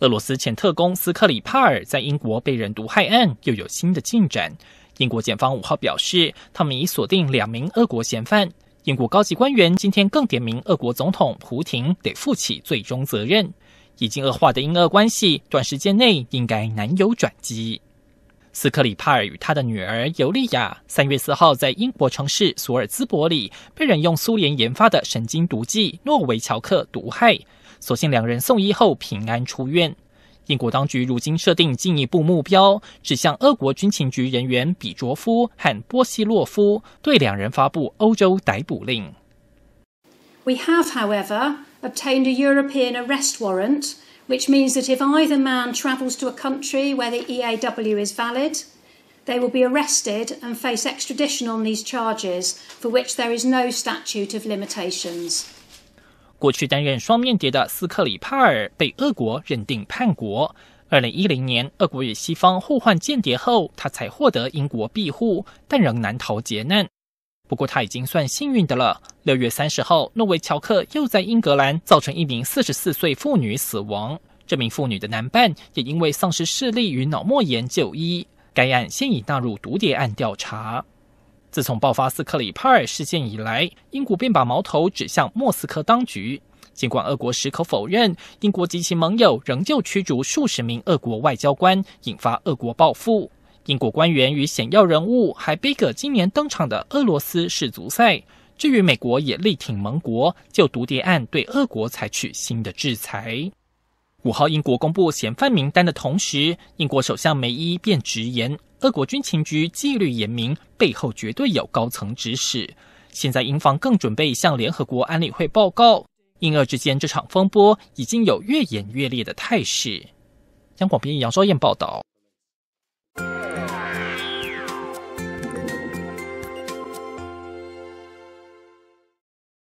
俄罗斯前特工斯克里帕尔在英国被人毒害案又有新的进展。英国检方五号表示，他们已锁定两名俄国嫌犯。英国高级官员今天更点名，俄国总统普廷得负起最终责任。已经恶化的英俄关系，短时间内应该难有转机。斯克里帕尔与他的女儿尤利娅，三月四号在英国城市索尔兹伯里被人用苏联研发的神经毒剂诺维乔克毒害，所幸两人送医后平安出院。英国当局如今设定进一步目标，指向俄国军情局人员比卓夫和波西洛夫，对两人发布欧洲逮捕令。We have, however, obtained a European arrest warrant. which means that if either man travels to a country where the EAW is valid, they will be arrested and face extradition on these charges, for which there is no statute of limitations. 过去担任双面谍的斯克里帕尔被俄国认定叛国。二零一零年，俄国与西方互换间谍后，他才获得英国庇护，但仍难逃劫难。不过他已经算幸运的了。六月三十号，诺维乔克又在英格兰造成一名四十四岁妇女死亡，这名妇女的男伴也因为丧失视力与脑膜炎就医。该案现已纳入毒谍案调查。自从爆发斯克里帕尔事件以来，英国便把矛头指向莫斯科当局。尽管俄国矢口否认，英国及其盟友仍旧驱逐数十名俄国外交官，引发俄国报复。英国官员与显要人物还逼葛今年登场的俄罗斯世足赛。至于美国也力挺盟国，就毒谍案对俄国采取新的制裁。五号，英国公布嫌犯名单的同时，英国首相梅伊便直言，俄国军情局纪律严明，背后绝对有高层指使。现在英方更准备向联合国安理会报告。英俄之间这场风波已经有越演越烈的态势。央广编者杨昭燕报道。